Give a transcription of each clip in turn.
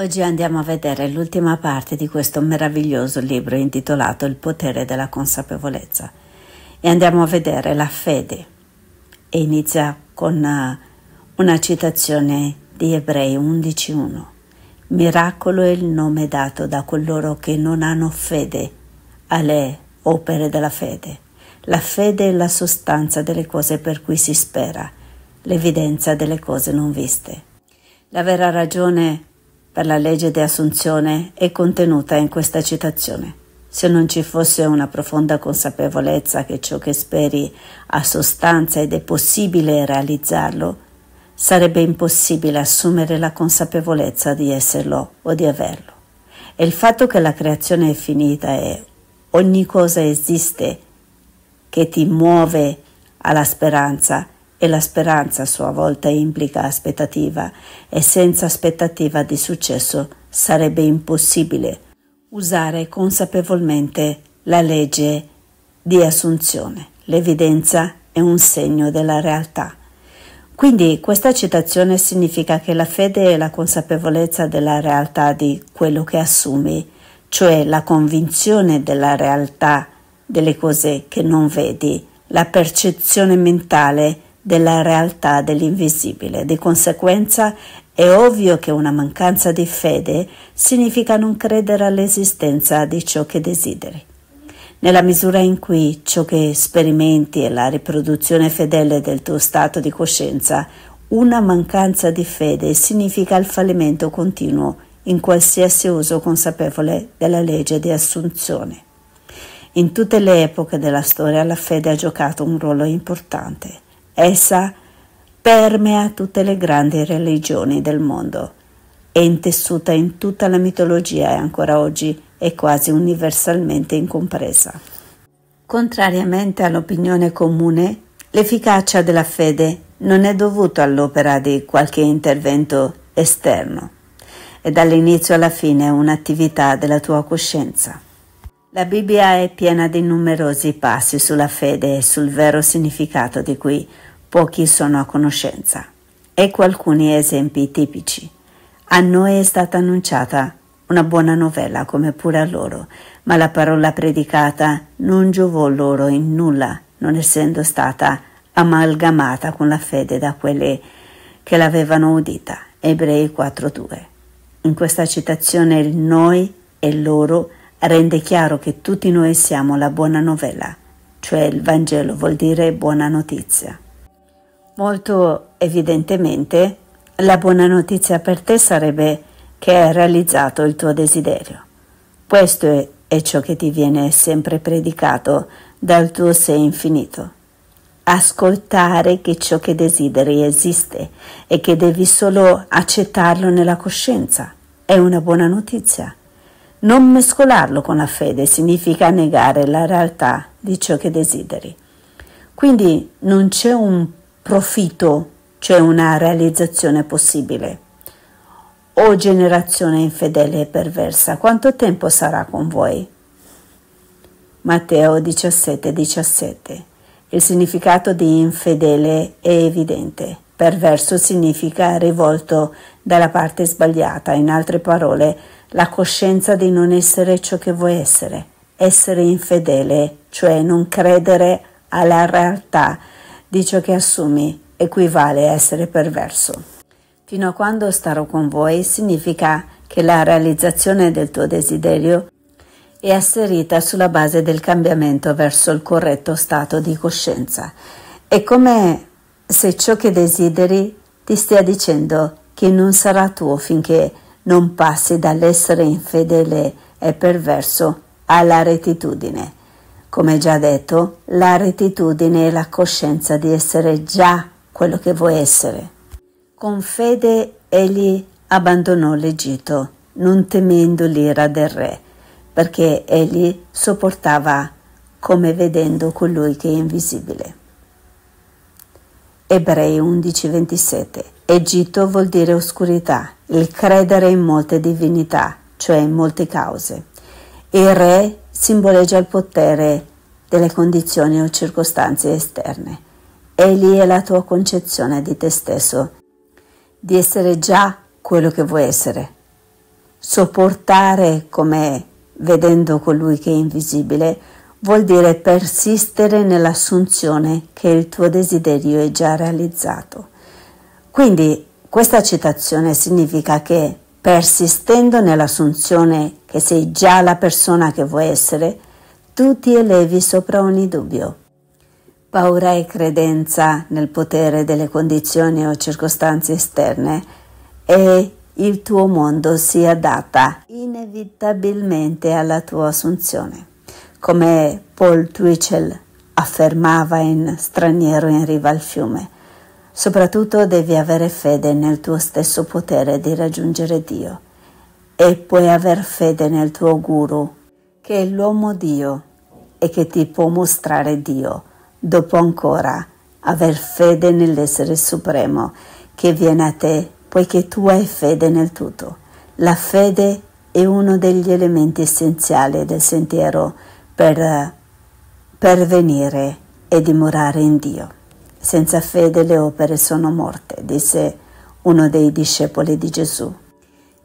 Oggi andiamo a vedere l'ultima parte di questo meraviglioso libro intitolato Il potere della consapevolezza e andiamo a vedere la fede e inizia con eh, una citazione di Ebrei 11.1. Miracolo è il nome dato da coloro che non hanno fede alle opere della fede. La fede è la sostanza delle cose per cui si spera, l'evidenza delle cose non viste. La vera ragione per la legge di assunzione è contenuta in questa citazione. Se non ci fosse una profonda consapevolezza che ciò che speri ha sostanza ed è possibile realizzarlo, sarebbe impossibile assumere la consapevolezza di esserlo o di averlo. E il fatto che la creazione è finita e ogni cosa esiste che ti muove alla speranza e la speranza a sua volta implica aspettativa e senza aspettativa di successo sarebbe impossibile usare consapevolmente la legge di assunzione. L'evidenza è un segno della realtà. Quindi questa citazione significa che la fede è la consapevolezza della realtà di quello che assumi, cioè la convinzione della realtà delle cose che non vedi, la percezione mentale della realtà dell'invisibile. Di conseguenza è ovvio che una mancanza di fede significa non credere all'esistenza di ciò che desideri. Nella misura in cui ciò che sperimenti è la riproduzione fedele del tuo stato di coscienza, una mancanza di fede significa il fallimento continuo in qualsiasi uso consapevole della legge di assunzione. In tutte le epoche della storia la fede ha giocato un ruolo importante. Essa permea tutte le grandi religioni del mondo, è intessuta in tutta la mitologia e ancora oggi è quasi universalmente incompresa. Contrariamente all'opinione comune, l'efficacia della fede non è dovuta all'opera di qualche intervento esterno, è dall'inizio alla fine un'attività della tua coscienza. La Bibbia è piena di numerosi passi sulla fede e sul vero significato di cui pochi sono a conoscenza. Ecco alcuni esempi tipici. A noi è stata annunciata una buona novella come pure a loro, ma la parola predicata non giovò loro in nulla, non essendo stata amalgamata con la fede da quelli che l'avevano udita. Ebrei 4.2. In questa citazione il noi e loro rende chiaro che tutti noi siamo la buona novella, cioè il Vangelo vuol dire buona notizia. Molto evidentemente la buona notizia per te sarebbe che hai realizzato il tuo desiderio. Questo è, è ciò che ti viene sempre predicato dal tuo sé infinito. Ascoltare che ciò che desideri esiste e che devi solo accettarlo nella coscienza è una buona notizia. Non mescolarlo con la fede significa negare la realtà di ciò che desideri. Quindi non c'è un profitto c'è una realizzazione possibile. O generazione infedele e perversa, quanto tempo sarà con voi? Matteo 17, 17. Il significato di infedele è evidente. Perverso significa rivolto dalla parte sbagliata, in altre parole, la coscienza di non essere ciò che vuoi essere. Essere infedele, cioè non credere alla realtà di ciò che assumi equivale a essere perverso. Fino a quando starò con voi significa che la realizzazione del tuo desiderio è asserita sulla base del cambiamento verso il corretto stato di coscienza. È come se ciò che desideri ti stia dicendo che non sarà tuo finché non passi dall'essere infedele e perverso alla rettitudine. Come già detto, la retitudine è la coscienza di essere già quello che vuoi essere. Con fede egli abbandonò l'Egitto, non temendo l'ira del re, perché egli sopportava come vedendo colui che è invisibile. Ebrei 11:27 Egitto vuol dire oscurità, il credere in molte divinità, cioè in molte cause. Il re simboleggia il potere delle condizioni o circostanze esterne. Egli è la tua concezione di te stesso, di essere già quello che vuoi essere. Sopportare come vedendo colui che è invisibile vuol dire persistere nell'assunzione che il tuo desiderio è già realizzato. Quindi questa citazione significa che Persistendo nell'assunzione che sei già la persona che vuoi essere, tu ti elevi sopra ogni dubbio. Paura e credenza nel potere delle condizioni o circostanze esterne e il tuo mondo si adatta inevitabilmente alla tua assunzione. Come Paul Twitchell affermava in Straniero in riva al fiume, Soprattutto devi avere fede nel tuo stesso potere di raggiungere Dio e puoi aver fede nel tuo guru, che è l'uomo Dio e che ti può mostrare Dio. Dopo ancora, aver fede nell'essere supremo che viene a te, poiché tu hai fede nel tutto. La fede è uno degli elementi essenziali del sentiero per pervenire e dimorare in Dio. Senza fede le opere sono morte, disse uno dei discepoli di Gesù.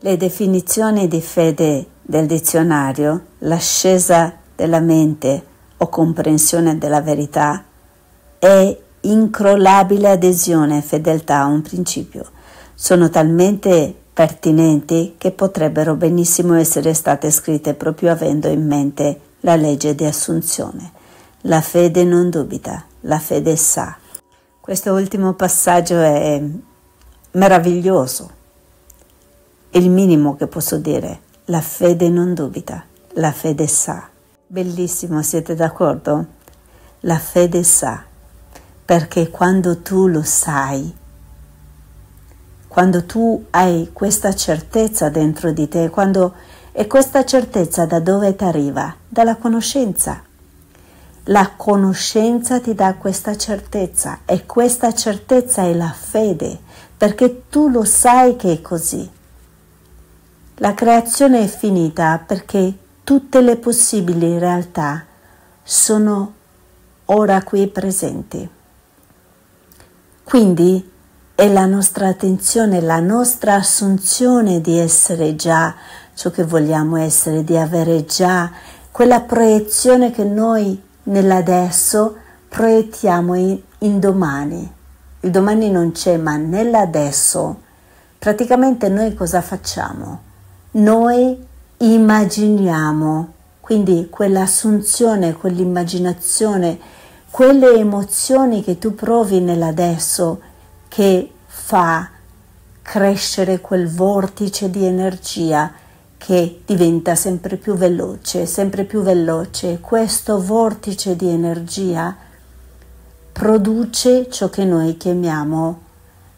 Le definizioni di fede del dizionario, l'ascesa della mente o comprensione della verità, è incrollabile adesione e fedeltà a un principio. Sono talmente pertinenti che potrebbero benissimo essere state scritte proprio avendo in mente la legge di assunzione. La fede non dubita, la fede sa. Questo ultimo passaggio è meraviglioso. il minimo che posso dire. La fede non dubita, la fede sa. Bellissimo, siete d'accordo? La fede sa, perché quando tu lo sai, quando tu hai questa certezza dentro di te, quando e questa certezza da dove ti arriva? Dalla conoscenza. La conoscenza ti dà questa certezza e questa certezza è la fede, perché tu lo sai che è così. La creazione è finita perché tutte le possibili realtà sono ora qui presenti. Quindi è la nostra attenzione, la nostra assunzione di essere già ciò che vogliamo essere, di avere già quella proiezione che noi Nell'adesso proiettiamo in, in domani. Il domani non c'è, ma nell'adesso praticamente noi cosa facciamo? Noi immaginiamo, quindi quell'assunzione, quell'immaginazione, quelle emozioni che tu provi nell'adesso che fa crescere quel vortice di energia che diventa sempre più veloce, sempre più veloce. Questo vortice di energia produce ciò che noi chiamiamo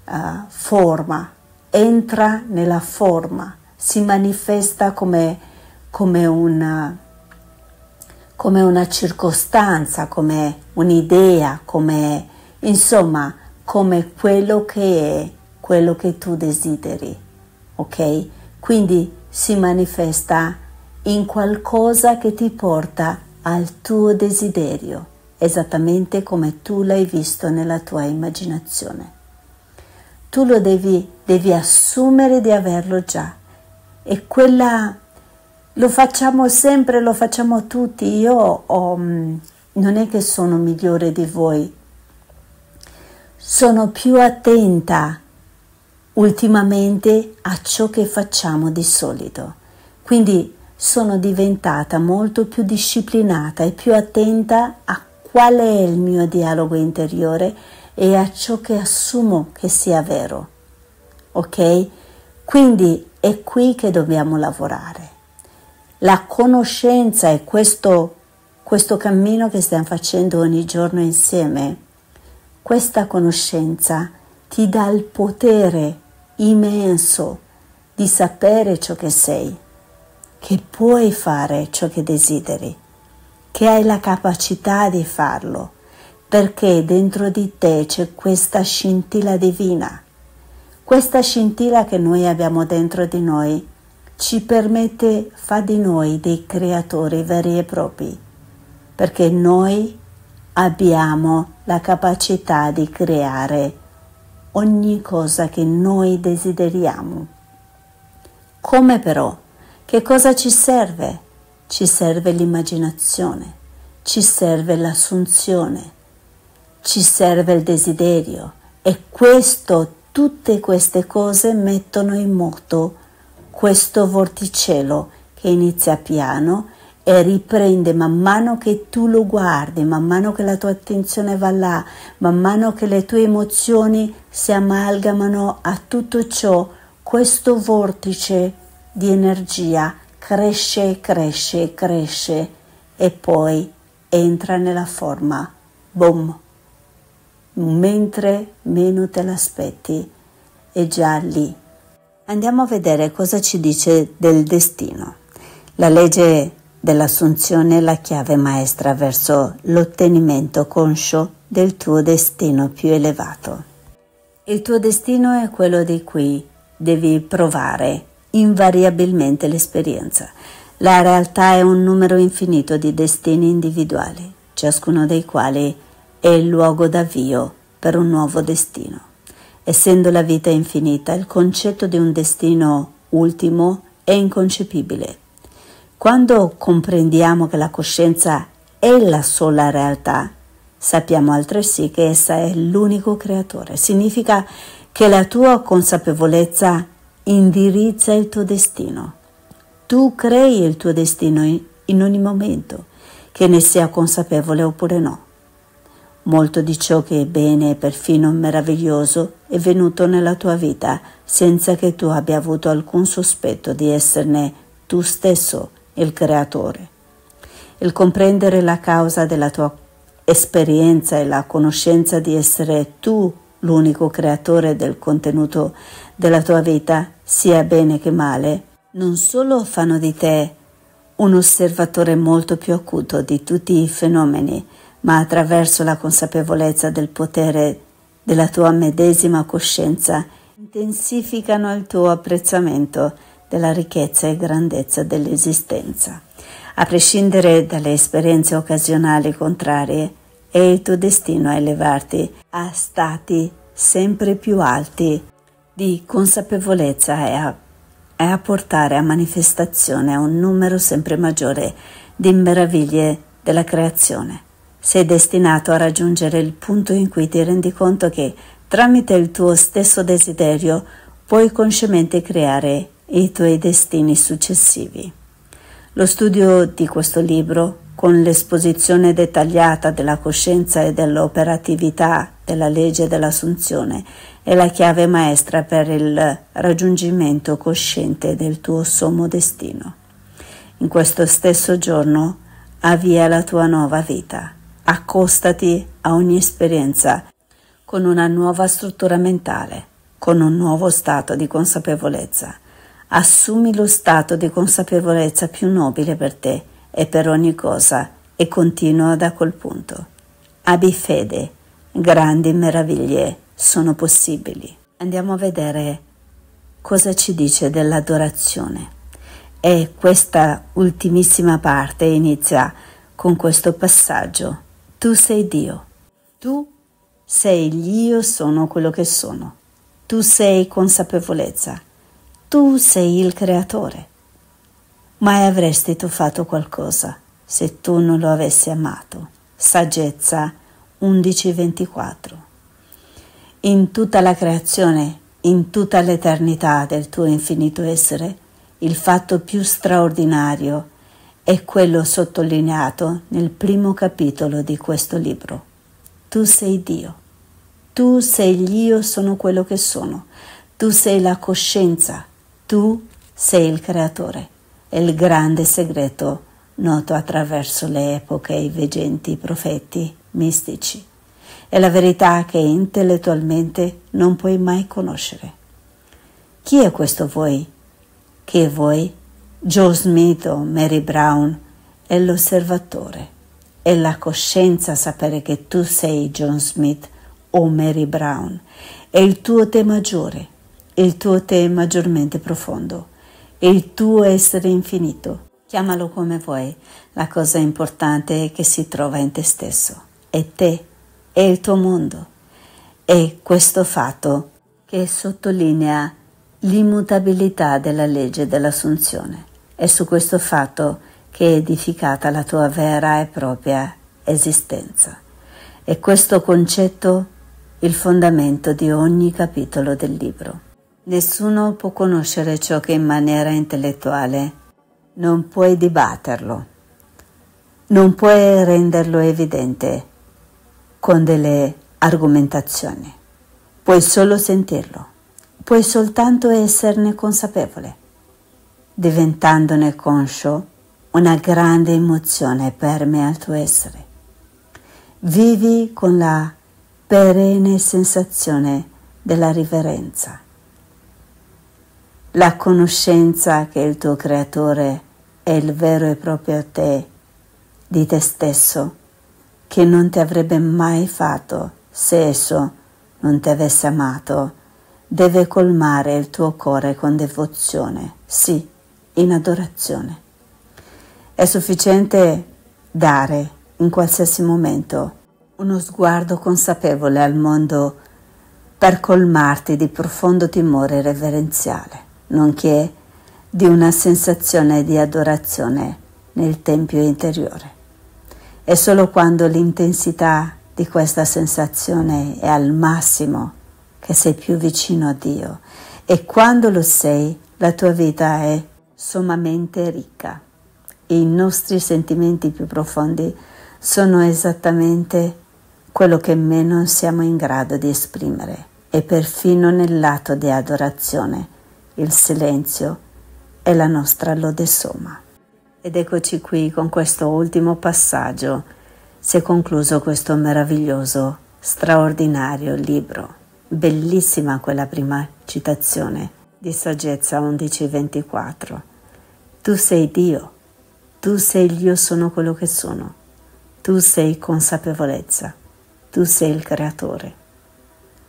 uh, forma, entra nella forma, si manifesta come, come, una, come una circostanza, come un'idea, come insomma come quello che è quello che tu desideri. Ok? Quindi si manifesta in qualcosa che ti porta al tuo desiderio, esattamente come tu l'hai visto nella tua immaginazione. Tu lo devi, devi assumere di averlo già e quella lo facciamo sempre, lo facciamo tutti. Io oh, non è che sono migliore di voi, sono più attenta ultimamente a ciò che facciamo di solito. Quindi sono diventata molto più disciplinata e più attenta a qual è il mio dialogo interiore e a ciò che assumo che sia vero. Ok? Quindi è qui che dobbiamo lavorare. La conoscenza e questo, questo cammino che stiamo facendo ogni giorno insieme, questa conoscenza ti dà il potere immenso di sapere ciò che sei, che puoi fare ciò che desideri, che hai la capacità di farlo, perché dentro di te c'è questa scintilla divina. Questa scintilla che noi abbiamo dentro di noi ci permette, fa di noi dei creatori veri e propri, perché noi abbiamo la capacità di creare ogni cosa che noi desideriamo. Come però? Che cosa ci serve? Ci serve l'immaginazione, ci serve l'assunzione, ci serve il desiderio e questo, tutte queste cose mettono in moto questo vorticello che inizia piano e riprende man mano che tu lo guardi, man mano che la tua attenzione va là, man mano che le tue emozioni si amalgamano a tutto ciò, questo vortice di energia cresce, cresce, cresce e poi entra nella forma. Boom! Mentre meno te l'aspetti, è già lì. Andiamo a vedere cosa ci dice del destino. La legge dell'assunzione la chiave maestra verso l'ottenimento conscio del tuo destino più elevato. Il tuo destino è quello di cui devi provare invariabilmente l'esperienza. La realtà è un numero infinito di destini individuali, ciascuno dei quali è il luogo d'avvio per un nuovo destino. Essendo la vita infinita, il concetto di un destino ultimo è inconcepibile quando comprendiamo che la coscienza è la sola realtà, sappiamo altresì che essa è l'unico creatore. Significa che la tua consapevolezza indirizza il tuo destino. Tu crei il tuo destino in ogni momento, che ne sia consapevole oppure no. Molto di ciò che è bene e perfino meraviglioso è venuto nella tua vita senza che tu abbia avuto alcun sospetto di esserne tu stesso il creatore. Il comprendere la causa della tua esperienza e la conoscenza di essere tu l'unico creatore del contenuto della tua vita, sia bene che male, non solo fanno di te un osservatore molto più acuto di tutti i fenomeni, ma attraverso la consapevolezza del potere della tua medesima coscienza intensificano il tuo apprezzamento della ricchezza e grandezza dell'esistenza. A prescindere dalle esperienze occasionali contrarie, è il tuo destino a elevarti a stati sempre più alti di consapevolezza e a, e a portare a manifestazione un numero sempre maggiore di meraviglie della creazione. Sei destinato a raggiungere il punto in cui ti rendi conto che tramite il tuo stesso desiderio puoi consciamente creare i tuoi destini successivi. Lo studio di questo libro, con l'esposizione dettagliata della coscienza e dell'operatività della legge dell'assunzione, è la chiave maestra per il raggiungimento cosciente del tuo sommo destino. In questo stesso giorno avvia la tua nuova vita, accostati a ogni esperienza con una nuova struttura mentale, con un nuovo stato di consapevolezza assumi lo stato di consapevolezza più nobile per te e per ogni cosa e continua da quel punto. Abbi fede, grandi meraviglie sono possibili. Andiamo a vedere cosa ci dice dell'adorazione. E questa ultimissima parte inizia con questo passaggio. Tu sei Dio, tu sei l'io sono quello che sono, tu sei consapevolezza tu sei il creatore. Mai avresti tu fatto qualcosa se tu non lo avessi amato. Saggezza 11:24. In tutta la creazione, in tutta l'eternità del tuo infinito essere, il fatto più straordinario è quello sottolineato nel primo capitolo di questo libro. Tu sei Dio. Tu sei l'io, sono quello che sono. Tu sei la coscienza tu sei il creatore, il grande segreto noto attraverso le epoche i veggenti profeti mistici. È la verità che intellettualmente non puoi mai conoscere. Chi è questo voi? Che voi? Joe Smith o Mary Brown è l'osservatore. È la coscienza sapere che tu sei John Smith o Mary Brown. È il tuo te maggiore il tuo te maggiormente profondo il tuo essere infinito. Chiamalo come vuoi, la cosa importante è che si trova in te stesso, è te, è il tuo mondo. È questo fatto che sottolinea l'immutabilità della legge dell'assunzione. È su questo fatto che è edificata la tua vera e propria esistenza. È questo concetto il fondamento di ogni capitolo del libro. Nessuno può conoscere ciò che in maniera intellettuale non puoi dibatterlo, non puoi renderlo evidente con delle argomentazioni, puoi solo sentirlo, puoi soltanto esserne consapevole, diventandone conscio una grande emozione permea il tuo essere. Vivi con la perenne sensazione della riverenza la conoscenza che il tuo creatore è il vero e proprio te, di te stesso, che non ti avrebbe mai fatto se esso non ti avesse amato, deve colmare il tuo cuore con devozione, sì, in adorazione. È sufficiente dare in qualsiasi momento uno sguardo consapevole al mondo per colmarti di profondo timore reverenziale nonché di una sensazione di adorazione nel tempio interiore. È solo quando l'intensità di questa sensazione è al massimo che sei più vicino a Dio e quando lo sei la tua vita è sommamente ricca. E I nostri sentimenti più profondi sono esattamente quello che meno siamo in grado di esprimere e perfino nel lato di adorazione il silenzio è la nostra lode soma. Ed eccoci qui con questo ultimo passaggio. Si è concluso questo meraviglioso, straordinario libro. Bellissima quella prima citazione di Saggezza 1124. Tu sei Dio, tu sei il io sono quello che sono, tu sei consapevolezza, tu sei il creatore.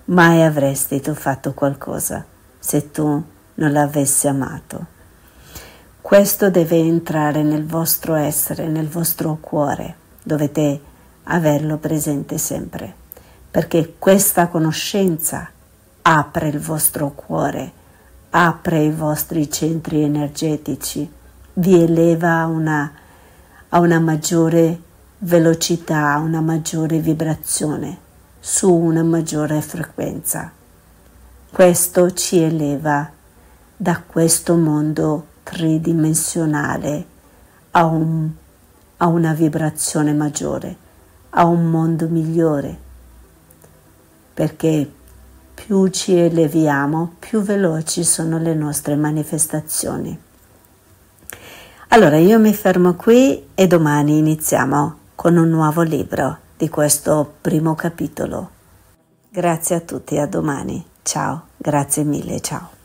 Mai avresti tu fatto qualcosa se tu non l'avesse amato. Questo deve entrare nel vostro essere, nel vostro cuore. Dovete averlo presente sempre, perché questa conoscenza apre il vostro cuore, apre i vostri centri energetici, vi eleva una, a una maggiore velocità, a una maggiore vibrazione, su una maggiore frequenza. Questo ci eleva da questo mondo tridimensionale a, un, a una vibrazione maggiore, a un mondo migliore, perché più ci eleviamo, più veloci sono le nostre manifestazioni. Allora io mi fermo qui e domani iniziamo con un nuovo libro di questo primo capitolo. Grazie a tutti, a domani. Ciao, grazie mille, ciao.